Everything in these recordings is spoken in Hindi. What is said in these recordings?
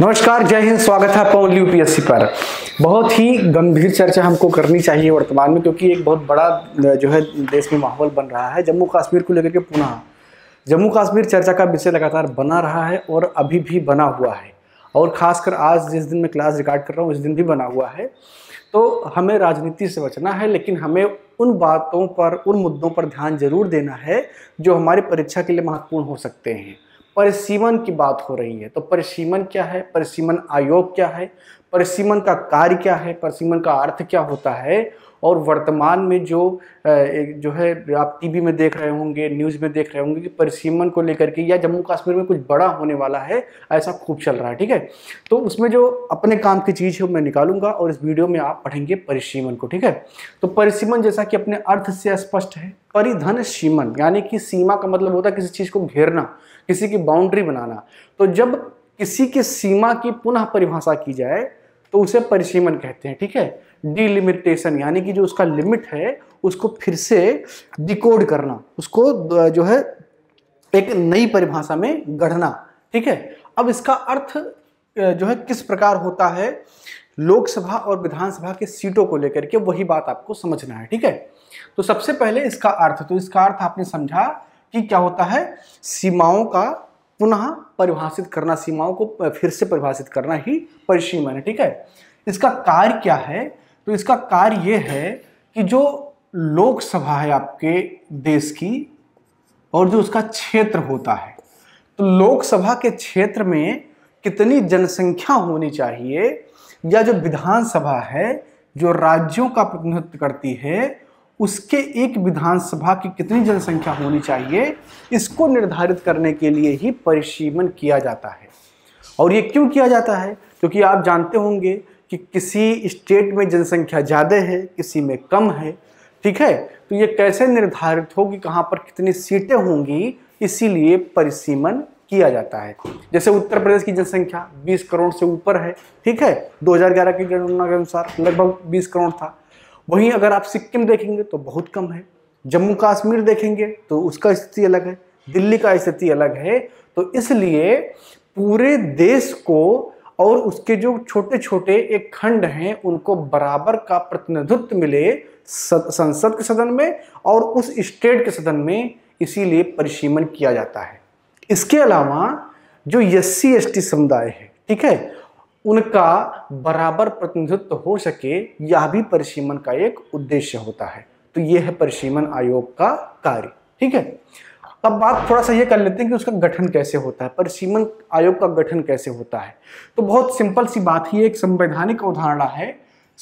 नमस्कार जय हिंद स्वागत है आपका ओनली यूपीएससी पर बहुत ही गंभीर चर्चा हमको करनी चाहिए वर्तमान में क्योंकि एक बहुत बड़ा जो है देश में माहौल बन रहा है जम्मू कश्मीर को लेकर के पुनः जम्मू कश्मीर चर्चा का विषय लगातार बना रहा है और अभी भी बना हुआ है और ख़ासकर आज जिस दिन मैं क्लास रिकॉर्ड कर रहा हूँ उस दिन भी बना हुआ है तो हमें राजनीति से बचना है लेकिन हमें उन बातों पर उन मुद्दों पर ध्यान जरूर देना है जो हमारी परीक्षा के लिए महत्वपूर्ण हो सकते हैं परिसीमन की बात हो रही है तो परिसीमन क्या है परिसीमन आयोग क्या है परिसीमन का कार्य क्या है परिसीमन का अर्थ क्या होता है और वर्तमान में जो जो है आप टीवी में देख रहे होंगे न्यूज़ में देख रहे होंगे कि परिसीमन को लेकर के या जम्मू कश्मीर में कुछ बड़ा होने वाला है ऐसा खूब चल रहा है ठीक है तो उसमें जो अपने काम की चीज़ है मैं निकालूंगा और इस वीडियो में आप पढ़ेंगे परिसीमन को ठीक है तो परिसीमन जैसा कि अपने अर्थ से स्पष्ट है परिधन सीमन यानी कि सीमा का मतलब होता है किसी चीज़ को घेरना किसी की बाउंड्री बनाना तो जब किसी की सीमा की पुनः परिभाषा की जाए तो उसे परिसीमन कहते हैं ठीक है डिलिमिटेशन यानी कि जो उसका लिमिट है उसको फिर से डिकोड करना उसको जो है एक नई परिभाषा में गढ़ना ठीक है अब इसका अर्थ जो है किस प्रकार होता है लोकसभा और विधानसभा के सीटों को लेकर के वही बात आपको समझना है ठीक है तो सबसे पहले इसका अर्थ तो इसका अर्थ आपने समझा कि क्या होता है सीमाओं का पुनः परिभाषित करना सीमाओं को फिर से परिभाषित करना ही परिसीमन है ठीक है इसका कार्य क्या है तो इसका कार्य ये है कि जो लोकसभा है आपके देश की और जो उसका क्षेत्र होता है तो लोकसभा के क्षेत्र में कितनी जनसंख्या होनी चाहिए या जो विधानसभा है जो राज्यों का प्रतिनिधित्व करती है उसके एक विधानसभा की कितनी जनसंख्या होनी चाहिए इसको निर्धारित करने के लिए ही परिसीमन किया जाता है और ये क्यों किया जाता है क्योंकि आप जानते होंगे कि किसी स्टेट में जनसंख्या ज़्यादा है किसी में कम है ठीक है तो ये कैसे निर्धारित हो कि कहाँ पर कितनी सीटें होंगी इसीलिए परिसीमन किया जाता है जैसे उत्तर प्रदेश की जनसंख्या 20 करोड़ से ऊपर है ठीक है 2011 की जनगणना के अनुसार लगभग 20 करोड़ था वहीं अगर आप सिक्किम देखेंगे तो बहुत कम है जम्मू कश्मीर देखेंगे तो उसका स्थिति अलग है दिल्ली का स्थिति अलग है तो इसलिए पूरे देश को और उसके जो छोटे छोटे एक खंड हैं उनको बराबर का प्रतिनिधित्व मिले संसद के सदन में और उस स्टेट के सदन में इसीलिए परिसीमन किया जाता है इसके अलावा जो एस सी समुदाय है ठीक है उनका बराबर प्रतिनिधित्व हो सके यह भी परिसीमन का एक उद्देश्य होता है तो यह है परिसीमन आयोग का कार्य ठीक है अब बात थोड़ा सा ये कर लेते हैं कि उसका गठन कैसे होता है परिसीमन आयोग का गठन कैसे होता है तो बहुत सिंपल सी बात ही एक संवैधानिक अवधारणा है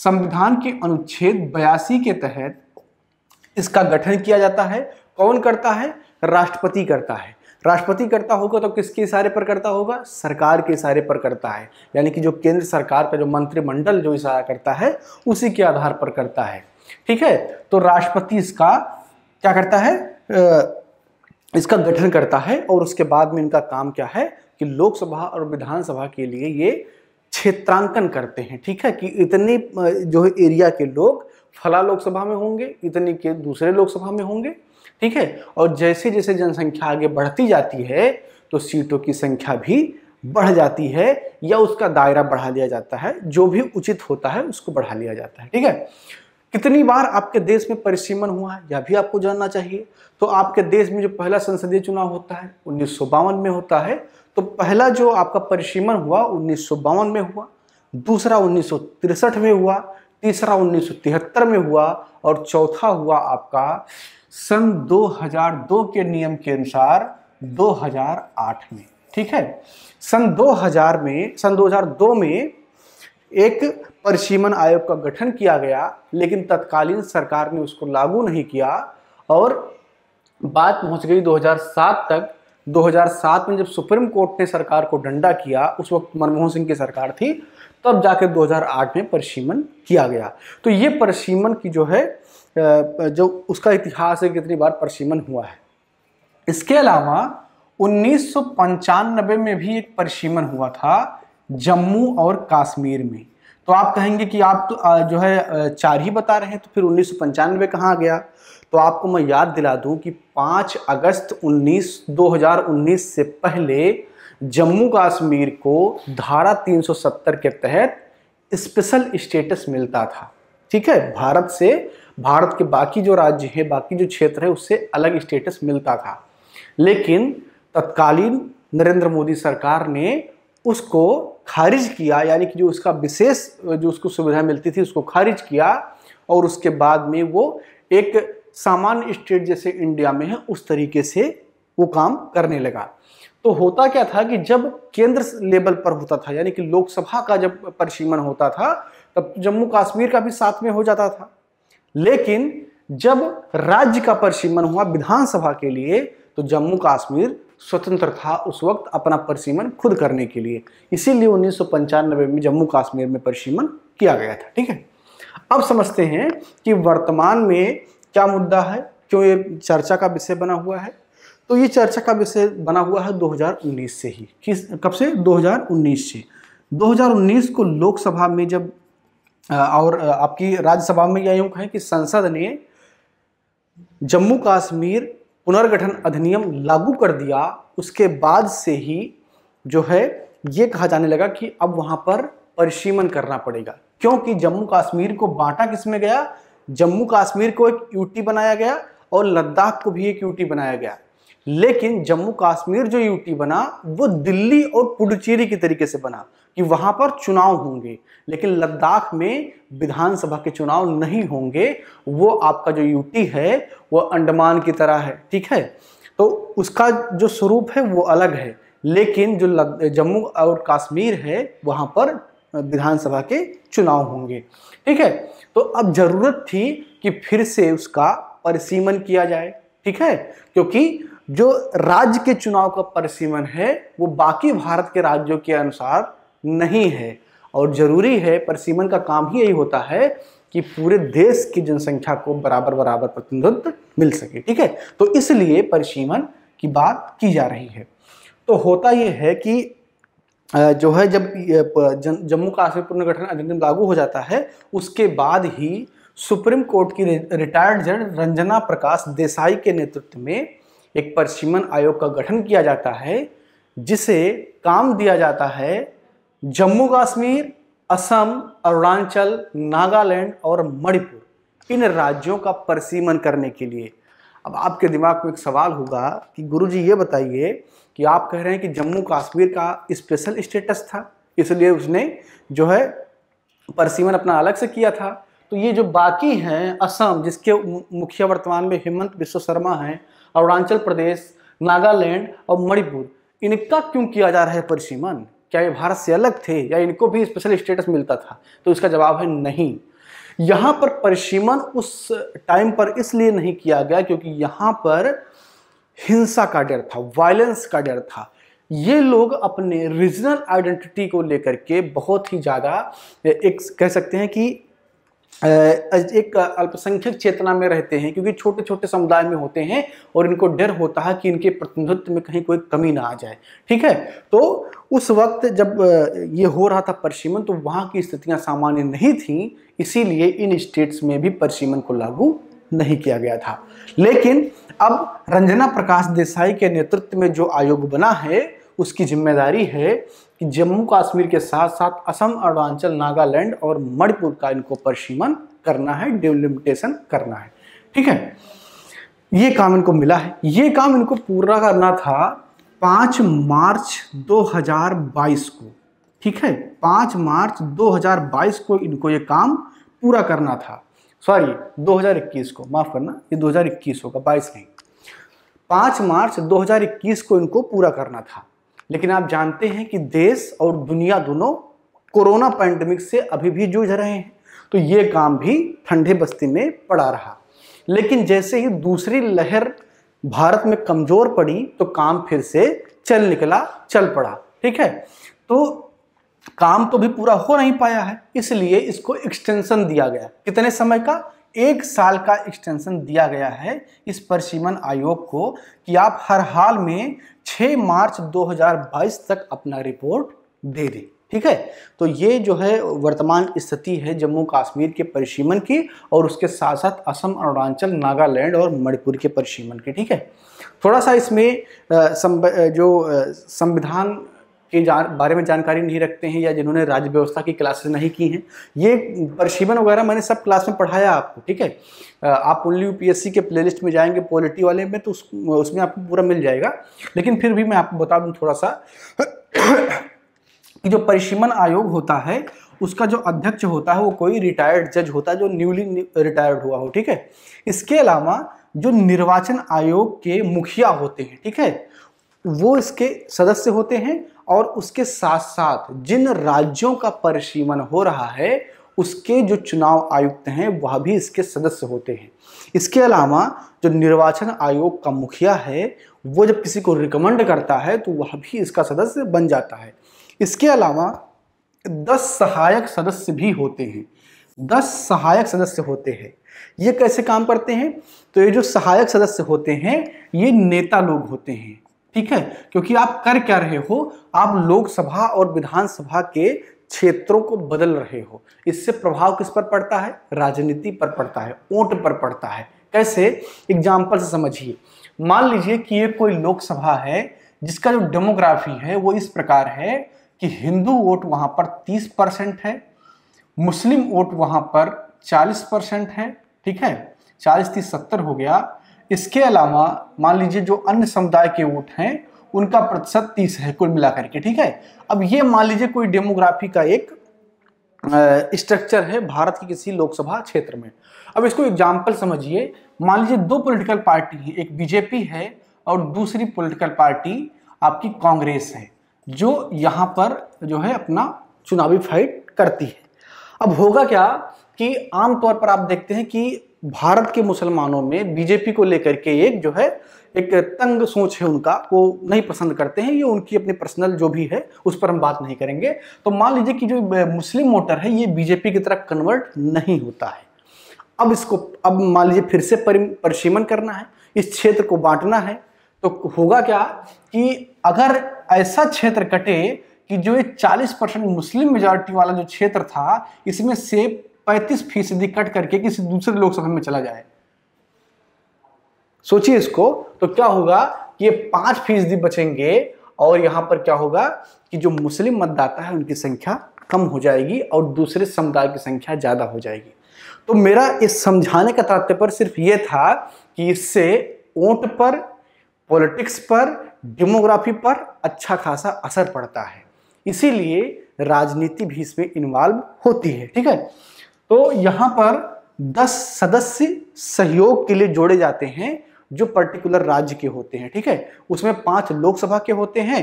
संविधान के अनुच्छेद बयासी के तहत इसका गठन किया जाता है कौन करता है राष्ट्रपति करता है राष्ट्रपति करता होगा तो किसके इशारे पर करता होगा सरकार के इशारे पर करता है यानी कि जो केंद्र सरकार का जो मंत्रिमंडल जो इशारा करता है उसी के आधार पर करता है ठीक है तो राष्ट्रपति इसका क्या करता है इसका गठन करता है और उसके बाद में इनका काम क्या है कि लोकसभा और विधानसभा के लिए ये क्षेत्रांकन करते हैं ठीक है कि इतने जो है एरिया के लोग फला लोकसभा में होंगे इतने के दूसरे लोकसभा में होंगे ठीक है और जैसे जैसे जनसंख्या आगे बढ़ती जाती है तो सीटों की संख्या भी बढ़ जाती है या उसका दायरा बढ़ा लिया जाता है जो भी उचित होता है उसको बढ़ा लिया जाता है ठीक है कितनी बार आपके देश में परिसीमन हुआ है यह भी आपको जानना चाहिए तो आपके देश में जो पहला संसदीय चुनाव होता है उन्नीस में होता है तो पहला जो आपका परिसीमन हुआ उन्नीस में हुआ दूसरा उन्नीस में हुआ तीसरा उन्नीस में हुआ और चौथा हुआ आपका सन 2002 के नियम के अनुसार 2008 में ठीक है सन 2000 में सन 2002 में एक परिसीमन आयोग का गठन किया गया लेकिन तत्कालीन सरकार ने उसको लागू नहीं किया और बात पहुंच गई 2007 तक 2007 में जब सुप्रीम कोर्ट ने सरकार को डंडा किया उस वक्त मनमोहन सिंह की सरकार थी तब जाकर 2008 में परिसीमन किया गया तो ये परिसीमन की जो है जो उसका इतिहास है कितनी बार परिसीमन हुआ है इसके अलावा उन्नीस में भी एक परिसीमन हुआ था जम्मू और कश्मीर में तो आप कहेंगे कि आप तो जो है चार ही बता रहे हैं तो फिर उन्नीस सौ पंचानवे कहाँ गया तो आपको मैं याद दिला दूं कि 5 अगस्त 19 2019 से पहले जम्मू कश्मीर को धारा 370 के तहत स्पेशल स्टेटस मिलता था ठीक है भारत से भारत के बाकी जो राज्य है बाकी जो क्षेत्र है उससे अलग स्टेटस मिलता था लेकिन तत्कालीन नरेंद्र मोदी सरकार ने उसको खारिज किया यानी कि जो उसका विशेष जो उसको सुविधा मिलती थी उसको खारिज किया और उसके बाद में वो एक सामान्य स्टेट जैसे इंडिया में है उस तरीके से वो काम करने लगा तो होता क्या था कि जब केंद्र लेवल पर होता था यानी कि लोकसभा का जब परिसीमन होता था तब जम्मू कश्मीर का भी साथ में हो जाता था लेकिन जब राज्य का परिसीमन हुआ विधानसभा के लिए तो जम्मू कश्मीर स्वतंत्र था उस वक्त अपना परिसीमन खुद करने के लिए इसीलिए उन्नीस में जम्मू कश्मीर में परिसीमन किया गया था ठीक है अब समझते हैं कि वर्तमान में क्या मुद्दा है क्यों ये चर्चा का विषय बना हुआ है तो ये चर्चा का विषय बना हुआ है 2019 से ही किस कब से 2019 से 2019 को लोकसभा में जब और आपकी राज्यसभा में यह यूँ कहें कि संसद ने जम्मू कश्मीर पुनर्गठन अधिनियम लागू कर दिया उसके बाद से ही जो है ये कहा जाने लगा कि अब वहां पर परिसीमन करना पड़ेगा क्योंकि जम्मू कश्मीर को बांटा किसमें गया जम्मू कश्मीर को एक यूटी बनाया गया और लद्दाख को भी एक यूटी बनाया गया लेकिन जम्मू कश्मीर जो यूटी बना वो दिल्ली और पुडुचेरी के तरीके से बना कि वहां पर चुनाव होंगे लेकिन लद्दाख में विधानसभा के चुनाव नहीं होंगे वो आपका जो यूटी है वो अंडमान की तरह है ठीक है तो उसका जो स्वरूप है वो अलग है लेकिन जो जम्मू और कश्मीर है वहाँ पर विधानसभा के चुनाव होंगे ठीक है तो अब ज़रूरत थी कि फिर से उसका परिसीमन किया जाए ठीक है क्योंकि जो राज्य के चुनाव का परिसीमन है वो बाकी भारत के राज्यों के अनुसार नहीं है और ज़रूरी है परिसीमन का काम ही यही होता है कि पूरे देश की जनसंख्या को बराबर बराबर प्रतिनिधित्व मिल सके ठीक है तो इसलिए परिसीमन की बात की जा रही है तो होता यह है कि जो है जब जम्मू काश्मीर पुनर्गठन अधिनियम लागू हो जाता है उसके बाद ही सुप्रीम कोर्ट की रिटायर्ड जज रंजना प्रकाश देसाई के नेतृत्व में एक परसीमन आयोग का गठन किया जाता है जिसे काम दिया जाता है जम्मू कश्मीर असम अरुणाचल नागालैंड और मणिपुर इन राज्यों का परिसीमन करने के लिए अब आपके दिमाग में एक सवाल होगा कि गुरुजी ये बताइए कि आप कह रहे हैं कि जम्मू कश्मीर का स्पेशल स्टेटस था इसलिए उसने जो है परसीमन अपना अलग से किया था तो ये जो बाकी हैं असम जिसके मुखिया वर्तमान में हेमंत विश्व शर्मा हैं अरुणाचल प्रदेश नागालैंड और मणिपुर इनका क्यों किया जा रहा है परिसीमन क्या ये भारत से अलग थे या इनको भी स्पेशल स्टेटस मिलता था तो इसका जवाब है नहीं यहाँ पर परिसीमन उस टाइम पर इसलिए नहीं किया गया क्योंकि यहाँ पर हिंसा का डर था वायलेंस का डर था ये लोग अपने रीजनल आइडेंटिटी को लेकर के बहुत ही ज़्यादा एक कह सकते हैं कि एक अल्पसंख्यक चेतना में रहते हैं क्योंकि छोटे छोटे समुदाय में होते हैं और इनको डर होता है कि इनके प्रतिनिधित्व में कहीं कोई कमी ना आ जाए ठीक है तो उस वक्त जब ये हो रहा था परसीमन तो वहाँ की स्थितियाँ सामान्य नहीं थी इसीलिए इन स्टेट्स में भी परसीमन को लागू नहीं किया गया था लेकिन अब रंजना प्रकाश देसाई के नेतृत्व में जो आयोग बना है उसकी जिम्मेदारी है कि जम्मू कश्मीर के साथ साथ असम अरुणाचल नागालैंड और मणिपुर का इनको परिसीमन करना है डिलिमिटेशन करना है ठीक है ये काम इनको मिला है ये काम इनको पूरा करना था पाँच मार्च 2022 को ठीक है पाँच मार्च 2022 को इनको ये काम पूरा करना था सॉरी 2021 को माफ़ करना ये 2021 होगा 22 नहीं 5 मार्च 2021 को इनको पूरा करना था लेकिन आप जानते हैं कि देश और दुनिया दोनों कोरोना पैंडमिक से अभी भी जूझ रहे हैं तो ये काम भी ठंडे बस्ती में पड़ा रहा लेकिन जैसे ही दूसरी लहर भारत में कमज़ोर पड़ी तो काम फिर से चल निकला चल पड़ा ठीक है तो काम तो भी पूरा हो नहीं पाया है इसलिए इसको एक्सटेंशन दिया गया कितने समय का एक साल का एक्सटेंशन दिया गया है इस परिसीमन आयोग को कि आप हर हाल में 6 मार्च 2022 तक अपना रिपोर्ट दे दें ठीक है तो ये जो है वर्तमान स्थिति है जम्मू कश्मीर के परिसीमन की और उसके साथ साथ असम अरुणाचल नागालैंड और मणिपुर के परिसीमन की ठीक है थोड़ा सा इसमें जो संविधान के जान बारे में जानकारी नहीं रखते हैं या जिन्होंने राज्य व्यवस्था की क्लासेस नहीं की हैं ये परिशीवन वगैरह मैंने सब क्लास में पढ़ाया आपको ठीक है आप ओनली यू के प्ले में जाएंगे पॉलिटी वाले में तो उस, उसमें आपको पूरा मिल जाएगा लेकिन फिर भी मैं आपको बता दूँ थोड़ा सा कि जो परिसीमन आयोग होता है उसका जो अध्यक्ष होता है वो कोई रिटायर्ड जज होता है जो न्यूली रिटायर्ड हुआ हो ठीक है इसके अलावा जो निर्वाचन आयोग के मुखिया होते हैं ठीक है वो इसके सदस्य होते हैं और उसके साथ साथ जिन राज्यों का परिसीमन हो रहा है उसके जो चुनाव आयुक्त हैं वह भी इसके सदस्य होते हैं इसके अलावा जो निर्वाचन आयोग का मुखिया है वो जब किसी को रिकमेंड करता है तो वह भी इसका सदस्य बन जाता है इसके अलावा दस सहायक सदस्य भी होते हैं दस सहायक सदस्य होते हैं ये कैसे काम करते हैं तो ये जो सहायक सदस्य होते हैं ये नेता लोग होते हैं ठीक है क्योंकि आप कर क्या रहे हो आप लोकसभा और विधानसभा के क्षेत्रों को बदल रहे हो इससे प्रभाव किस पर पड़ता है राजनीति पर पड़ता है वोट पर पड़ता है कैसे एग्जाम्पल से समझिए मान लीजिए कि ये कोई लोकसभा है जिसका जो डेमोग्राफी है वो इस प्रकार है कि हिंदू वोट वहां पर 30 परसेंट है मुस्लिम वोट वहां पर 40 परसेंट है ठीक है 40 तीस सत्तर हो गया इसके अलावा मान लीजिए जो अन्य समुदाय के वोट हैं उनका प्रतिशत तीस है कुल मिलाकर के ठीक है अब ये मान लीजिए कोई डेमोग्राफी का एक स्ट्रक्चर है भारत की किसी लोकसभा क्षेत्र में अब इसको एग्जाम्पल समझिए मान लीजिए दो पोलिटिकल पार्टी है एक बीजेपी है और दूसरी पोलिटिकल पार्टी आपकी कांग्रेस है जो यहाँ पर जो है अपना चुनावी फाइट करती है अब होगा क्या कि आमतौर पर आप देखते हैं कि भारत के मुसलमानों में बीजेपी को लेकर के एक जो है एक तंग सोच है उनका वो नहीं पसंद करते हैं ये उनकी अपनी पर्सनल जो भी है उस पर हम बात नहीं करेंगे तो मान लीजिए कि जो मुस्लिम वोटर है ये बीजेपी की तरह कन्वर्ट नहीं होता है अब इसको अब मान लीजिए फिर से परिसीमन करना है इस क्षेत्र को बांटना है तो होगा क्या कि अगर ऐसा क्षेत्र कटे कि जो ये 40 परसेंट मुस्लिम मेजॉरिटी वाला जो क्षेत्र था इसमें से पैंतीस फीसदी कट करके किसी दूसरे लोकसभा में चला जाए सोचिए इसको तो क्या होगा कि ये पांच फीसदी बचेंगे और यहां पर क्या होगा कि जो मुस्लिम मतदाता है उनकी संख्या कम हो जाएगी और दूसरे समुदाय की संख्या ज़्यादा हो जाएगी तो मेरा इस समझाने का तात्पर्य सिर्फ ये था कि इससे वोट पर पॉलिटिक्स पर डेमोग्राफी पर अच्छा खासा असर पड़ता है इसीलिए राजनीति भी इसमें इन्वॉल्व होती है ठीक है तो यहाँ पर 10 सदस्य सहयोग के लिए जोड़े जाते हैं जो पर्टिकुलर राज्य के होते हैं ठीक है उसमें पांच लोकसभा के होते हैं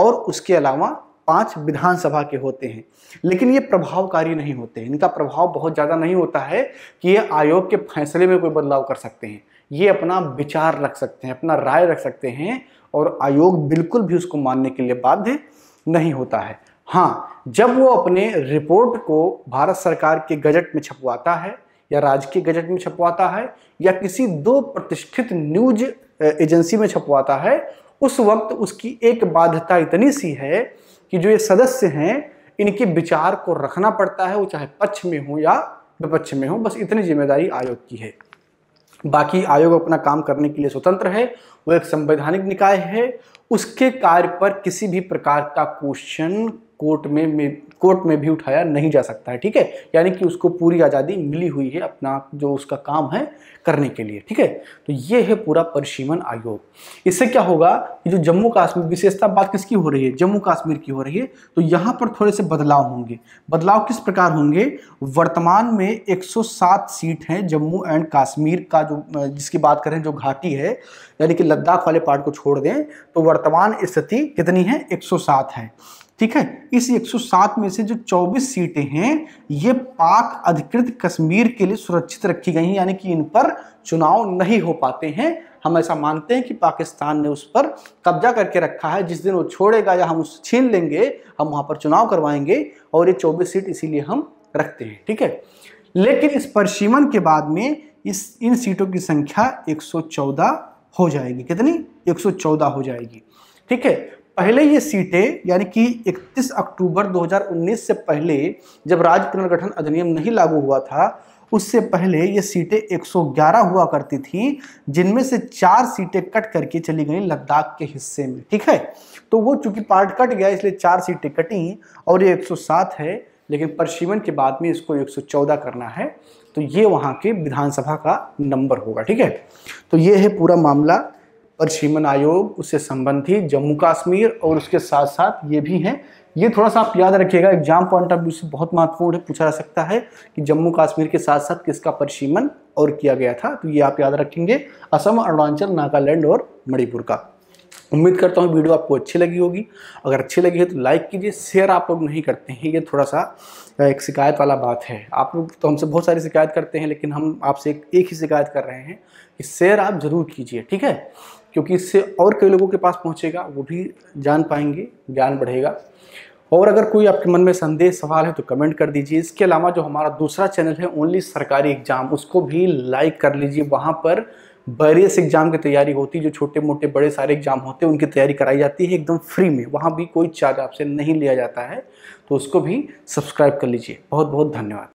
और उसके अलावा पांच विधानसभा के होते हैं लेकिन ये प्रभावकारी नहीं होते हैं इनका प्रभाव बहुत ज़्यादा नहीं होता है कि ये आयोग के फैसले में कोई बदलाव कर सकते हैं ये अपना विचार रख सकते हैं अपना राय रख सकते हैं और आयोग बिल्कुल भी उसको मानने के लिए बाध्य नहीं होता है हाँ जब वो अपने रिपोर्ट को भारत सरकार के गजट में छपवाता है या राज्य के गजट में छपवाता है या किसी दो प्रतिष्ठित न्यूज एजेंसी में छपवाता है उस वक्त उसकी एक बाध्यता इतनी सी है कि जो ये सदस्य हैं इनके विचार को रखना पड़ता है वो चाहे पक्ष में हो या विपक्ष में हो बस इतनी जिम्मेदारी आयोग की है बाकी आयोग अपना काम करने के लिए स्वतंत्र है वो एक संवैधानिक निकाय है उसके कार्य पर किसी भी प्रकार का क्वेश्चन कोर्ट में, में कोर्ट में भी उठाया नहीं जा सकता है ठीक है यानी कि उसको पूरी आज़ादी मिली हुई है अपना जो उसका काम है करने के लिए ठीक है तो ये है पूरा परिसीमन आयोग इससे क्या होगा कि जो जम्मू कश्मीर विशेषता बात किसकी हो रही है जम्मू कश्मीर की हो रही है तो यहाँ पर थोड़े से बदलाव होंगे बदलाव किस प्रकार होंगे वर्तमान में 107 सीट हैं जम्मू एंड कश्मीर का जो जिसकी बात करें जो घाटी है यानी कि लद्दाख वाले पार्ट को छोड़ दें तो वर्तमान स्थिति कितनी है एक है ठीक है इस 107 में से जो 24 सीटें हैं ये पाक अधिकृत कश्मीर के लिए सुरक्षित रखी गई हैं यानी कि इन पर चुनाव नहीं हो पाते हैं हम ऐसा मानते हैं कि पाकिस्तान ने उस पर कब्जा करके रखा है जिस दिन वो छोड़ेगा या हम उसे छीन लेंगे हम वहाँ पर चुनाव करवाएंगे और ये चौबीस सीट इसीलिए हम रखते हैं ठीक है लेकिन इस परसीमन के बाद में इस इन सीटों की संख्या 114 हो जाएगी कितनी 114 हो जाएगी ठीक है पहले ये सीटें यानी कि 31 अक्टूबर 2019 से पहले जब राज्य पुनर्गठन अधिनियम नहीं लागू हुआ था उससे पहले ये सीटें 111 हुआ करती थी जिनमें से चार सीटें कट करके चली गई लद्दाख के हिस्से में ठीक है तो वो चूंकि पार्ट कट गया इसलिए चार सीटें कटी और ये 107 है लेकिन परशीवन के बाद में इसको 114 करना है तो ये वहाँ के विधानसभा का नंबर होगा ठीक है तो ये है पूरा मामला परिसीमन आयोग उससे संबंधित जम्मू कश्मीर और उसके साथ साथ ये भी हैं ये थोड़ा सा आप याद रखिएगा एग्जाम पॉइंट ऑफ व्यू से बहुत महत्वपूर्ण है पूछा जा सकता है कि जम्मू कश्मीर के साथ साथ किसका परिसीमन और किया गया था तो ये आप याद रखेंगे असम अरुणाचल नागालैंड और मणिपुर का उम्मीद करता हूँ वीडियो आपको अच्छी लगी होगी अगर अच्छी लगी है तो लाइक कीजिए शेयर आप लोग नहीं करते हैं ये थोड़ा सा एक शिकायत वाला बात है आप लोग तो हमसे बहुत सारी शिकायत करते हैं लेकिन हम आपसे एक, एक ही शिकायत कर रहे हैं कि शेयर आप ज़रूर कीजिए ठीक है क्योंकि इससे और कई लोगों के पास पहुँचेगा वो भी जान पाएंगे ज्ञान बढ़ेगा और अगर कोई आपके मन में संदेश सवाल है तो कमेंट कर दीजिए इसके अलावा जो हमारा दूसरा चैनल है ओनली सरकारी एग्ज़ाम उसको भी लाइक कर लीजिए वहाँ पर बैरियस एग्ज़ाम की तैयारी होती है जो छोटे मोटे बड़े सारे एग्ज़ाम होते हैं उनकी तैयारी कराई जाती है एकदम फ्री में वहाँ भी कोई चार्ज आपसे नहीं लिया जाता है तो उसको भी सब्सक्राइब कर लीजिए बहुत बहुत धन्यवाद